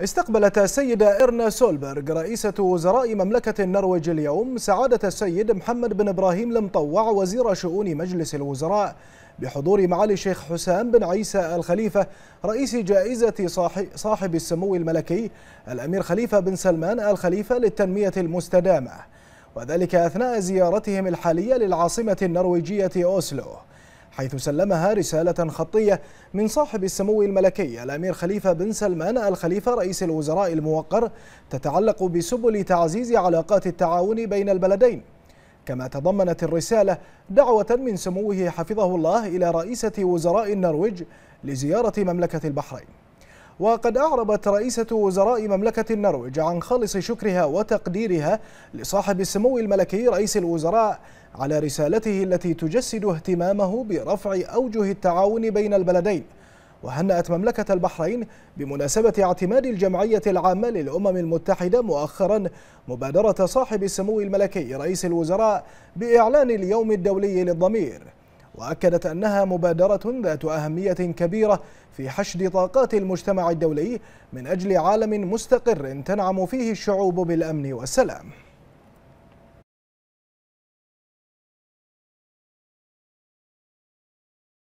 استقبلت السيدة إرنا سولبرغ رئيسة وزراء مملكة النرويج اليوم سعادة السيد محمد بن إبراهيم المطوع وزير شؤون مجلس الوزراء بحضور معالي الشيخ حسام بن عيسى الخليفة رئيس جائزة صاحب السمو الملكي الأمير خليفة بن سلمان الخليفة للتنمية المستدامة وذلك أثناء زيارتهم الحالية للعاصمة النرويجية أوسلو حيث سلمها رسالة خطية من صاحب السمو الملكي الأمير خليفة بن سلمان الخليفة رئيس الوزراء الموقر تتعلق بسبل تعزيز علاقات التعاون بين البلدين كما تضمنت الرسالة دعوة من سموه حفظه الله إلى رئيسة وزراء النرويج لزيارة مملكة البحرين وقد أعربت رئيسة وزراء مملكة النرويج عن خالص شكرها وتقديرها لصاحب السمو الملكي رئيس الوزراء على رسالته التي تجسد اهتمامه برفع أوجه التعاون بين البلدين وهنأت مملكة البحرين بمناسبة اعتماد الجمعية العامة للأمم المتحدة مؤخرا مبادرة صاحب السمو الملكي رئيس الوزراء بإعلان اليوم الدولي للضمير وأكدت أنها مبادرة ذات أهمية كبيرة في حشد طاقات المجتمع الدولي من أجل عالم مستقر تنعم فيه الشعوب بالأمن والسلام